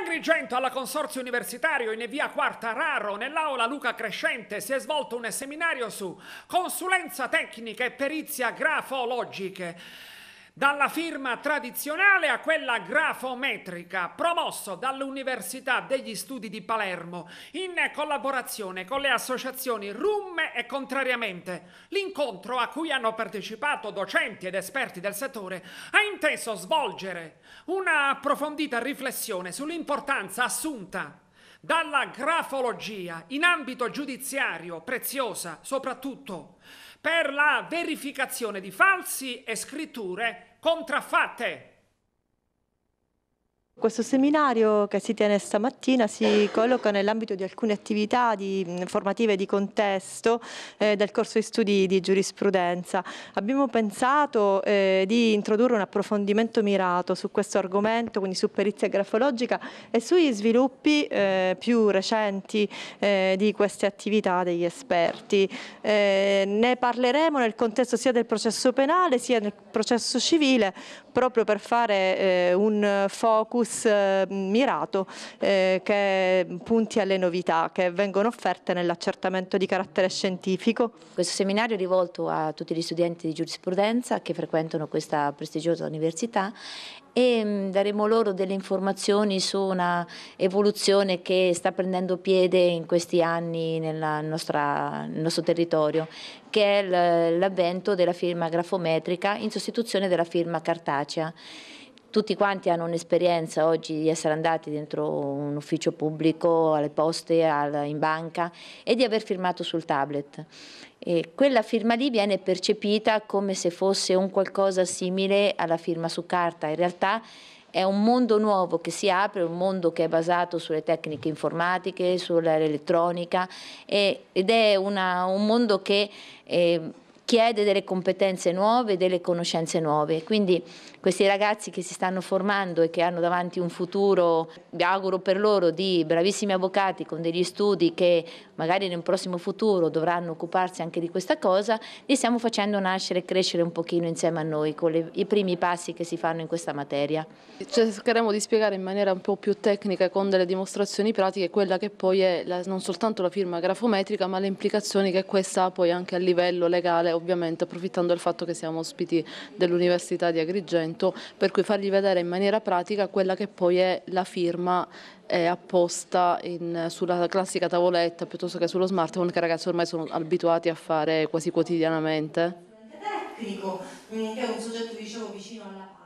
Agrigento, alla Consorzio Universitario in via Quarta Raro, nell'aula Luca Crescente, si è svolto un seminario su consulenza tecnica e perizia grafologiche dalla firma tradizionale a quella grafometrica, promosso dall'Università degli Studi di Palermo in collaborazione con le associazioni RUM e Contrariamente. L'incontro a cui hanno partecipato docenti ed esperti del settore ha inteso svolgere una approfondita riflessione sull'importanza assunta dalla grafologia in ambito giudiziario, preziosa soprattutto per la verificazione di falsi e scritture contraffatte. Questo seminario che si tiene stamattina si colloca nell'ambito di alcune attività di, formative di contesto eh, del corso di studi di giurisprudenza. Abbiamo pensato eh, di introdurre un approfondimento mirato su questo argomento, quindi su perizia grafologica e sui sviluppi eh, più recenti eh, di queste attività degli esperti. Eh, ne parleremo nel contesto sia del processo penale sia del processo civile proprio per fare eh, un focus bus eh, mirato eh, che punti alle novità che vengono offerte nell'accertamento di carattere scientifico. Questo seminario è rivolto a tutti gli studenti di giurisprudenza che frequentano questa prestigiosa università e mm, daremo loro delle informazioni su una evoluzione che sta prendendo piede in questi anni nostra, nel nostro territorio, che è l'avvento della firma grafometrica in sostituzione della firma cartacea tutti quanti hanno un'esperienza oggi di essere andati dentro un ufficio pubblico, alle poste, in banca e di aver firmato sul tablet. E quella firma lì viene percepita come se fosse un qualcosa simile alla firma su carta, in realtà è un mondo nuovo che si apre, un mondo che è basato sulle tecniche informatiche, sull'elettronica ed è una, un mondo che... Eh, chiede delle competenze nuove, delle conoscenze nuove. Quindi questi ragazzi che si stanno formando e che hanno davanti un futuro, vi auguro per loro, di bravissimi avvocati con degli studi che magari nel prossimo futuro dovranno occuparsi anche di questa cosa, li stiamo facendo nascere e crescere un pochino insieme a noi con le, i primi passi che si fanno in questa materia. Cercheremo di spiegare in maniera un po' più tecnica con delle dimostrazioni pratiche quella che poi è la, non soltanto la firma grafometrica ma le implicazioni che questa ha poi anche a livello legale ovviamente approfittando del fatto che siamo ospiti dell'Università di Agrigento, per cui fargli vedere in maniera pratica quella che poi è la firma eh, apposta in, sulla classica tavoletta piuttosto che sullo smartphone che i ragazzi ormai sono abituati a fare quasi quotidianamente. Tecnico, mm, che è un soggetto dicevo vicino alla